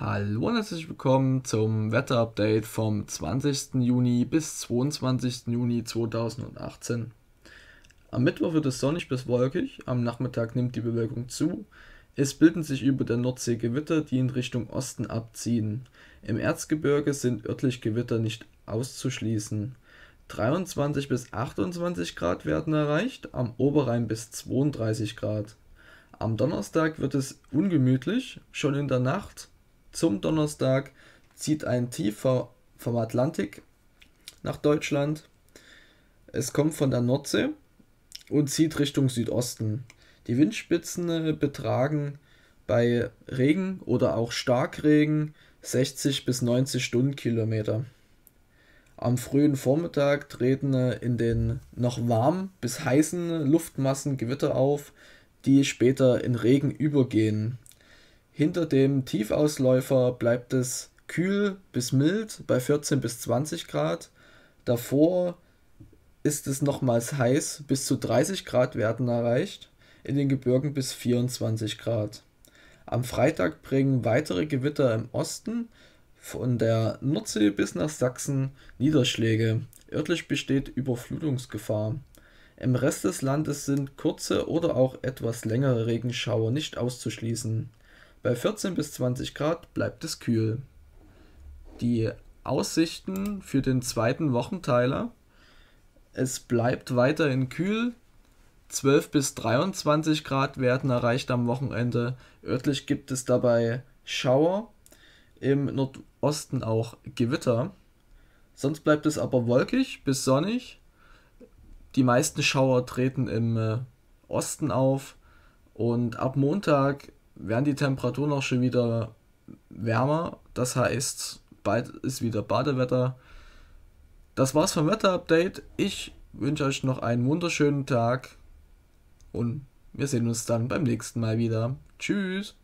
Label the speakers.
Speaker 1: Hallo und herzlich willkommen zum Wetterupdate vom 20. Juni bis 22. Juni 2018. Am Mittwoch wird es sonnig bis wolkig, am Nachmittag nimmt die Bewölkung zu. Es bilden sich über der Nordsee Gewitter, die in Richtung Osten abziehen. Im Erzgebirge sind örtlich Gewitter nicht auszuschließen. 23 bis 28 Grad werden erreicht, am Oberrhein bis 32 Grad. Am Donnerstag wird es ungemütlich, schon in der Nacht zum Donnerstag zieht ein Tief vom Atlantik nach Deutschland. Es kommt von der Nordsee und zieht Richtung Südosten. Die Windspitzen äh, betragen bei Regen oder auch Starkregen 60 bis 90 Stundenkilometer. Am frühen Vormittag treten äh, in den noch warm bis heißen Luftmassen Gewitter auf, die später in Regen übergehen. Hinter dem Tiefausläufer bleibt es kühl bis mild bei 14 bis 20 Grad. Davor ist es nochmals heiß, bis zu 30 Grad werden erreicht, in den Gebirgen bis 24 Grad. Am Freitag bringen weitere Gewitter im Osten von der Nordsee bis nach Sachsen Niederschläge. Örtlich besteht Überflutungsgefahr. Im Rest des Landes sind kurze oder auch etwas längere Regenschauer nicht auszuschließen. Bei 14 bis 20 Grad bleibt es kühl. Die Aussichten für den zweiten Wochenteiler. Es bleibt weiterhin kühl. 12 bis 23 Grad werden erreicht am Wochenende. Örtlich gibt es dabei Schauer, im Nordosten auch Gewitter. Sonst bleibt es aber wolkig bis sonnig. Die meisten Schauer treten im äh, Osten auf und ab Montag werden die Temperaturen auch schon wieder wärmer. Das heißt, bald ist wieder Badewetter. Das war's vom Wetterupdate. Ich wünsche euch noch einen wunderschönen Tag und wir sehen uns dann beim nächsten Mal wieder. Tschüss!